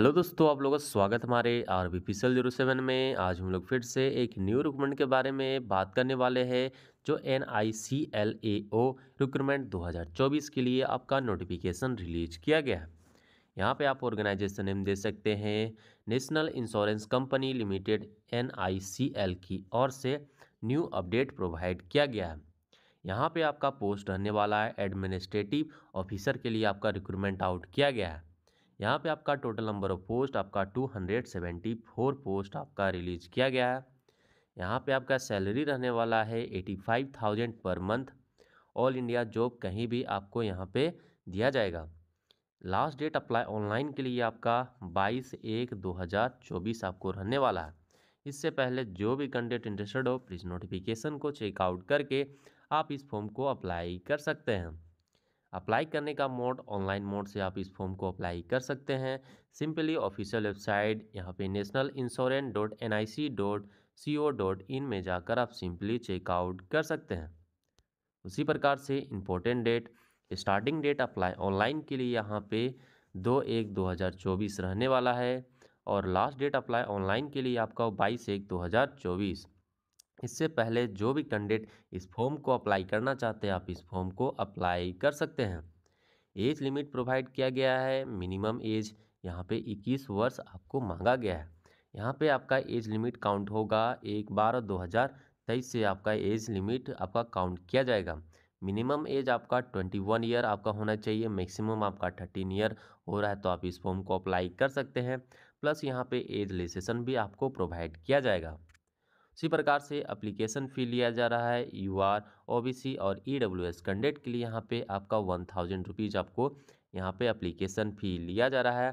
hello दोस्तों आप लोगों का स्वागत हमारे आर बी पी सल जीरो सेवन में आज हम लोग फिर से एक न्यू रिक्रूटमेंट के बारे में बात करने वाले हैं जो N I C L A O recruitment चौबीस के लिए आपका नोटिफिकेशन रिलीज किया गया है यहाँ पे आप ऑर्गेनाइजेशन नेम दे सकते हैं national insurance company limited N I C L की ओर से न्यू अपडेट प्रोवाइड किया गया है यहाँ पर आपका पोस्ट रहने वाला है एडमिनिस्ट्रेटिव ऑफिसर के लिए आपका रिक्रूटमेंट आउट किया गया है यहाँ पे आपका टोटल नंबर ऑफ पोस्ट आपका 274 पोस्ट आपका रिलीज किया गया है यहाँ पे आपका सैलरी रहने वाला है 85,000 per month all India job कहीं भी आपको यहाँ पे दिया जाएगा लास्ट डेट अप्लाई ऑनलाइन के लिए आपका 22 एक 2024 आपको रहने वाला है इससे पहले जो भी कैंडिडेट इंटरेस्टेड हो प्लीज़ नोटिफिकेशन को चेकआउट करके आप इस फॉर्म को अप्लाई कर सकते हैं अप्लाई करने का मोड ऑनलाइन मोड से आप इस फॉर्म को अप्लाई कर सकते हैं सिंपली ऑफिशियल वेबसाइट यहाँ पे national insurance dot N I C dot C O dot in में जाकर आप सिंपली चेकआउट कर सकते हैं उसी प्रकार से important date starting date apply online के लिए यहाँ पे दो एक दो हज़ार चौबीस रहने वाला है और लास्ट डेट अप्लाई ऑनलाइन के लिए आपका बाईस एक दो हज़ार चौबीस इससे पहले जो भी कैंडिडेट इस फॉर्म को अप्लाई करना चाहते हैं आप इस फॉर्म को अप्लाई कर सकते हैं एज लिमिट प्रोवाइड किया गया है मिनिमम एज यहाँ पे 21 वर्ष आपको मांगा गया है यहाँ पे आपका एज लिमिट काउंट होगा एक बारह दो हज़ार तेईस से आपका एज लिमिट आपका काउंट किया जाएगा मिनिमम एज आपका ट्वेंटी वन ईयर आपका होना चाहिए मैक्सिमम आपका थर्टीन ईयर हो रहा है तो आप इस फॉर्म को अप्लाई कर सकते हैं प्लस यहाँ पे एज लेसेसन भी आपको प्रोवाइड किया जाएगा इसी प्रकार से अप्लीकेशन फ़ी लिया जा रहा है U R O B C और E e W S candidate के लिए यहाँ पे आपका वन थाउजेंड रुपीज़ आपको यहाँ पे अप्लीकेशन फ़ी लिया जा रहा है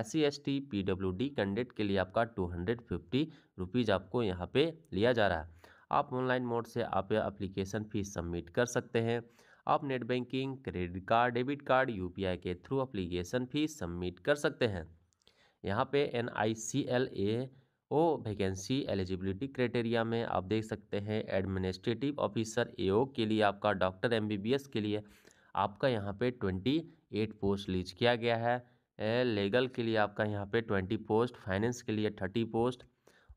S C S T P W D candidate के लिए आपका टू हंड्रेड फिफ्टी रुपीज़ आपको यहाँ पे लिया जा रहा है आप ऑनलाइन मोड से आप अप्लीकेशन फ़ी सबमिट कर सकते हैं आप net banking credit card debit card यू के थ्रू अप्लीकेशन फ़ी सबमिट कर सकते हैं यहाँ पे एन आई सी एल ए वो वैकेंसी एलिजिबिलिटी क्राइटेरिया में आप देख सकते हैं एडमिनिस्ट्रेटिव ऑफिसर ए के लिए आपका डॉक्टर एम के लिए आपका यहाँ पे ट्वेंटी एट पोस्ट लीज किया गया है लेगल के लिए आपका यहाँ पे ट्वेंटी पोस्ट फाइनेंस के लिए थर्टी पोस्ट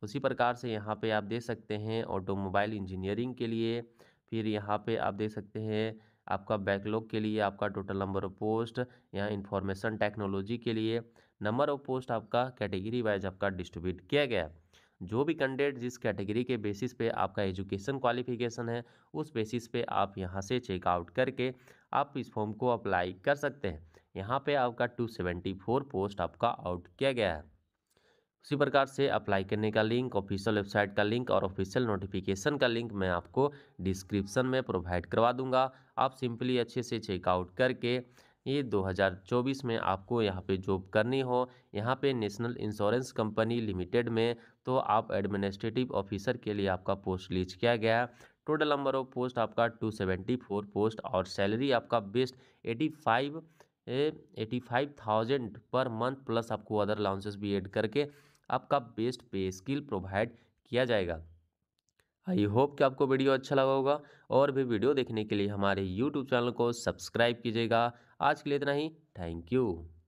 उसी प्रकार से यहाँ पे आप देख सकते हैं ऑटोमोबाइल इंजीनियरिंग के लिए फिर यहाँ पे आप देख सकते हैं आपका बैकलॉग के लिए आपका टोटल नंबर ऑफ पोस्ट या इन्फॉर्मेशन टेक्नोलॉजी के लिए नंबर ऑफ पोस्ट आपका कैटेगरी वाइज आपका डिस्ट्रीब्यूट किया गया है जो भी कैंडिडेट जिस कैटेगरी के बेसिस पे आपका एजुकेशन क्वालिफिकेशन है उस बेसिस पे आप यहाँ से चेकआउट करके आप इस फॉर्म को अप्लाई कर सकते हैं यहाँ पे आपका 274 पोस्ट आपका आउट किया गया है उसी प्रकार से अप्लाई करने का लिंक ऑफिशियल वेबसाइट का लिंक और ऑफिशियल नोटिफिकेशन का लिंक मैं आपको डिस्क्रिप्शन में प्रोवाइड करवा दूंगा आप सिंपली अच्छे से चेकआउट करके ये 2024 में आपको यहाँ पे जॉब करनी हो यहाँ पे नेशनल इंश्योरेंस कंपनी लिमिटेड में तो आप एडमिनिस्ट्रेटिव ऑफिसर के लिए आपका पोस्ट लीज किया गया टोटल नंबर ऑफ पोस्ट आपका टू पोस्ट और सैलरी आपका best eighty eighty five thousand per month plus आपको अदर अलाउंसेस भी ऐड करके आपका बेस्ट पे स्किल प्रोवाइड किया जाएगा आई होप कि आपको वीडियो अच्छा लगा होगा और भी वीडियो देखने के लिए हमारे यूट्यूब चैनल को सब्सक्राइब कीजिएगा आज के लिए इतना ही थैंक यू